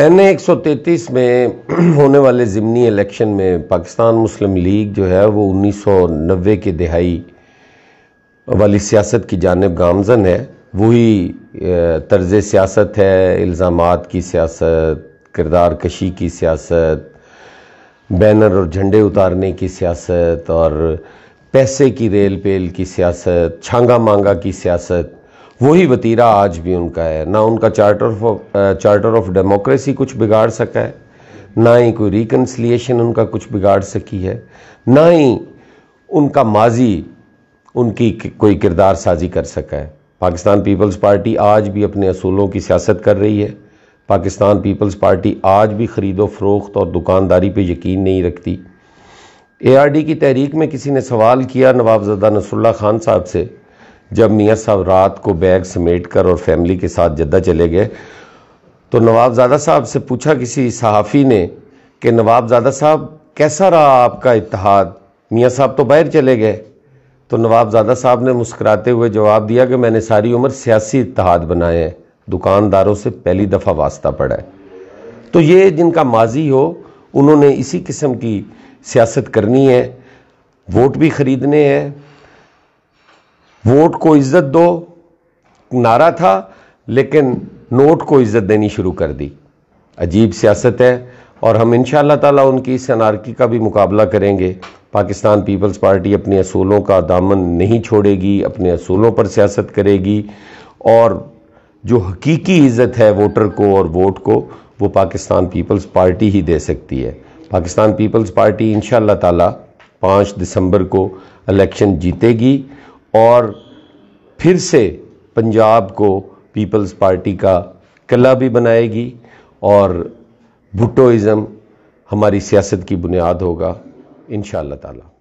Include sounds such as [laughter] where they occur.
N A में [clears throat] होने वाले ज़मनी इलेक्शन में पाकिस्तान मुस्लिम लीग जो है वो 1990 के दहाई वाली सियासत की जानब गामजन है वही तर्ज सियासत है इल्ज़ाम की सियासत किरदार कशी की सियासत बैनर और झंडे उतारने की सियासत और पैसे की रेल पेल की सियासत छांगा मांगा की सियासत वही वतीरा आज भी उनका है ना उनका charter of charter of democracy कुछ बिगाड़ सका है ना ही कोई रिकन्सलिएशन उनका कुछ बिगाड़ सकी है ना ही उनका माजी उनकी कोई किरदार साजी कर सका है पाकिस्तान पीपल्स पार्टी आज भी अपने असूलों की सियासत कर रही है पाकिस्तान पीपल्स पार्टी आज भी ख़रीदो फरोख्त और दुकानदारी पे यकीन नहीं रखती एआरडी की तहरीक में किसी ने सवाल किया नवाबजदा नसरुल्ला खान साहब से जब मियाँ साहब रात को बैग समेट कर और फैमिली के साथ जद्दा चले गए तो नवाबजादा साहब से पूछा किसी सहाफ़ी ने कि नवाबजादा साहब कैसा रहा आपका इतिहाद मियाँ साहब तो बाहर चले गए तो नवाबजादा साहब ने मुस्कराते हुए जवाब दिया कि मैंने सारी उम्र सियासी इतिहाद बनाए हैं दुकानदारों से पहली दफ़ा वास्ता पड़ा है तो ये जिनका माजी हो उन्होंने इसी किस्म की सियासत करनी है वोट भी ख़रीदने हैं वोट को इज्जत दो नारा था लेकिन नोट को इज्जत देनी शुरू कर दी अजीब सियासत है और हम इन ताला उनकी इस अनारकी का भी मुकाबला करेंगे पाकिस्तान पीपल्स पार्टी अपने असूलों का दामन नहीं छोड़ेगी अपने असूलों पर सियासत करेगी और जो हकीकी इज़्ज़त है वोटर को और वोट को वो पाकिस्तान पीपल्स पार्टी ही दे सकती है पाकिस्तान पीपल्स पार्टी इन ताला पाँच दिसंबर को इलेक्शन जीतेगी और फिर से पंजाब को पीपल्स पार्टी का कला भी बनाएगी और भुट्टोइज़म हमारी सियासत की बुनियाद होगा इन ताला